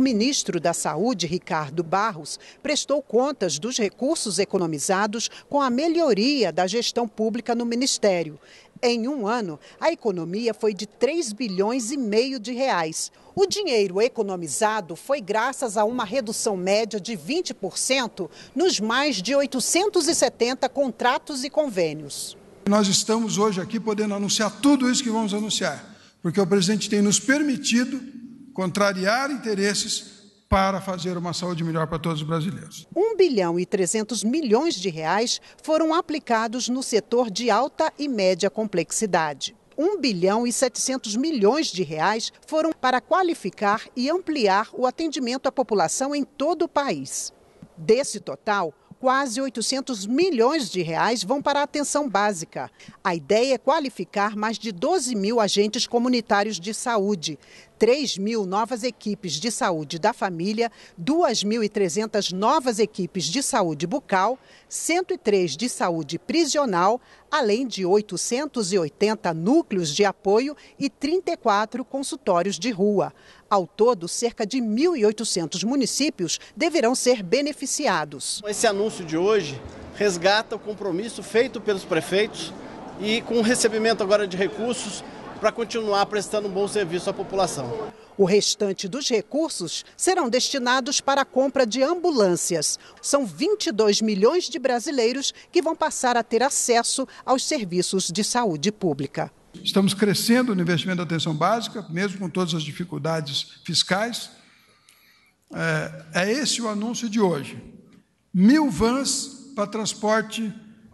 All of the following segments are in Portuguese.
o ministro da Saúde, Ricardo Barros, prestou contas dos recursos economizados com a melhoria da gestão pública no Ministério. Em um ano, a economia foi de 3 bilhões e meio de reais. O dinheiro economizado foi graças a uma redução média de 20% nos mais de 870 contratos e convênios. Nós estamos hoje aqui podendo anunciar tudo isso que vamos anunciar, porque o presidente tem nos permitido contrariar interesses para fazer uma saúde melhor para todos os brasileiros. 1 bilhão e 300 milhões de reais foram aplicados no setor de alta e média complexidade. 1 bilhão e 700 milhões de reais foram para qualificar e ampliar o atendimento à população em todo o país. Desse total, quase 800 milhões de reais vão para a atenção básica. A ideia é qualificar mais de 12 mil agentes comunitários de saúde, 3 mil novas equipes de saúde da família, 2.300 novas equipes de saúde bucal, 103 de saúde prisional, além de 880 núcleos de apoio e 34 consultórios de rua. Ao todo, cerca de 1.800 municípios deverão ser beneficiados. Esse anúncio de hoje resgata o compromisso feito pelos prefeitos e com o recebimento agora de recursos para continuar prestando um bom serviço à população. O restante dos recursos serão destinados para a compra de ambulâncias. São 22 milhões de brasileiros que vão passar a ter acesso aos serviços de saúde pública. Estamos crescendo no investimento da atenção básica, mesmo com todas as dificuldades fiscais. É, é esse o anúncio de hoje. Mil vans para transporte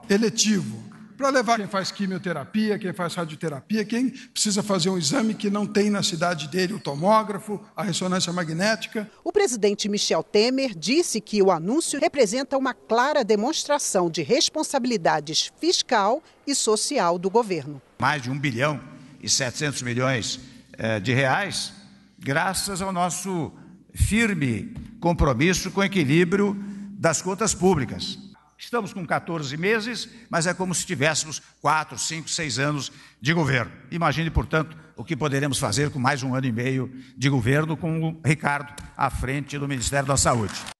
eletivo para levar quem faz quimioterapia, quem faz radioterapia, quem precisa fazer um exame que não tem na cidade dele o tomógrafo, a ressonância magnética. O presidente Michel Temer disse que o anúncio representa uma clara demonstração de responsabilidades fiscal e social do governo. Mais de 1 bilhão e 700 milhões eh, de reais, graças ao nosso firme compromisso com o equilíbrio das contas públicas. Estamos com 14 meses, mas é como se tivéssemos 4, 5, 6 anos de governo. Imagine, portanto, o que poderemos fazer com mais um ano e meio de governo com o Ricardo à frente do Ministério da Saúde.